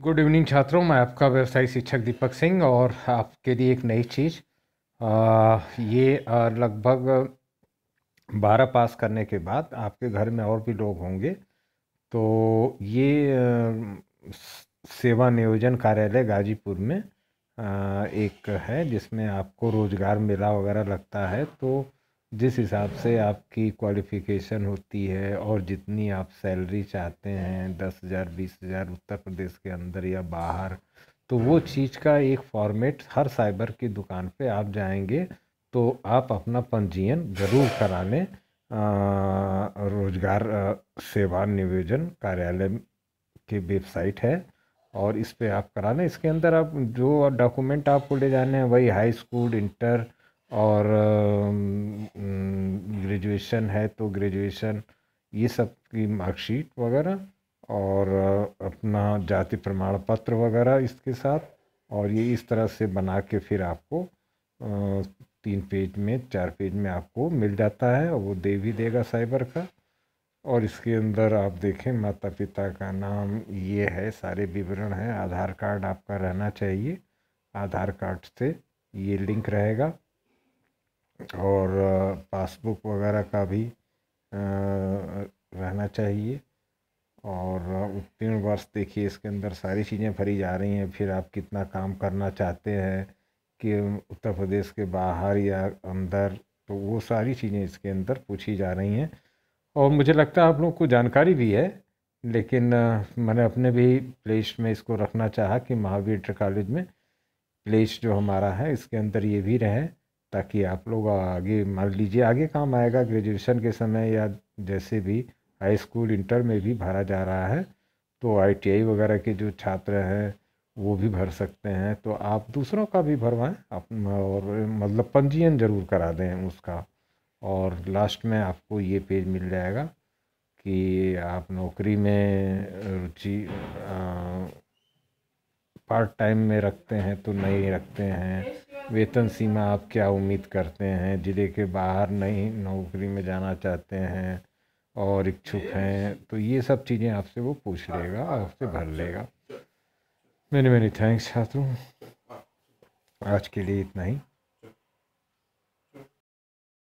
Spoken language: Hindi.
गुड इवनिंग छात्रों मैं आपका व्यवसायी शिक्षक दीपक सिंह और आपके लिए एक नई चीज़ ये लगभग बारह पास करने के बाद आपके घर में और भी लोग होंगे तो ये सेवा नियोजन कार्यालय गाजीपुर में एक है जिसमें आपको रोज़गार मेला वगैरह लगता है तो जिस हिसाब से आपकी क्वालिफ़िकेशन होती है और जितनी आप सैलरी चाहते हैं दस हज़ार बीस हज़ार उत्तर प्रदेश के अंदर या बाहर तो वो चीज़ का एक फॉर्मेट हर साइबर की दुकान पे आप जाएंगे तो आप अपना पंजीयन ज़रूर करा लें रोजगार सेवा निवेदन कार्यालय की वेबसाइट है और इस पर आप करा लें इसके अंदर आप जो डॉक्यूमेंट आपको ले जाने हैं वही हाई स्कूल इंटर और ग्रेजुएशन है तो ग्रेजुएशन ये सब की मार्कशीट वगैरह और अपना जाति प्रमाण पत्र वगैरह इसके साथ और ये इस तरह से बना के फिर आपको तीन पेज में चार पेज में आपको मिल जाता है और वो दे भी देगा साइबर का और इसके अंदर आप देखें माता पिता का नाम ये है सारे विवरण हैं आधार कार्ड आपका रहना चाहिए आधार कार्ड से ये लिंक रहेगा और पासबुक वगैरह का भी रहना चाहिए और उत्तीर्ण वर्ष देखिए इसके अंदर सारी चीज़ें भरी जा रही हैं फिर आप कितना काम करना चाहते हैं कि उत्तर प्रदेश के बाहर या अंदर तो वो सारी चीज़ें इसके अंदर पूछी जा रही हैं और मुझे लगता है आप लोग को जानकारी भी है लेकिन मैंने अपने भी प्लेस में इसको रखना चाहा कि महावीर कॉलेज में प्लेस जो हमारा है इसके अंदर ये भी रहे ताकि आप लोग आगे मान लीजिए आगे काम आएगा ग्रेजुएशन के समय या जैसे भी हाई स्कूल इंटर में भी भरा जा रहा है तो आईटीआई वगैरह के जो छात्र हैं वो भी भर सकते हैं तो आप दूसरों का भी भरवाएं आप और मतलब पंजीयन ज़रूर करा दें उसका और लास्ट में आपको ये पेज मिल जाएगा कि आप नौकरी में रुचि पार्ट टाइम में रखते हैं तो नहीं रखते हैं वेतन सीमा आप क्या उम्मीद करते हैं ज़िले के बाहर नई नौकरी में जाना चाहते हैं और इच्छुक हैं तो ये सब चीज़ें आपसे वो पूछ हाँ, लेगा हाँ, आपसे हाँ, भर लेगा मैंने मैनी थैंक्स छात्रों आज के लिए इतना ही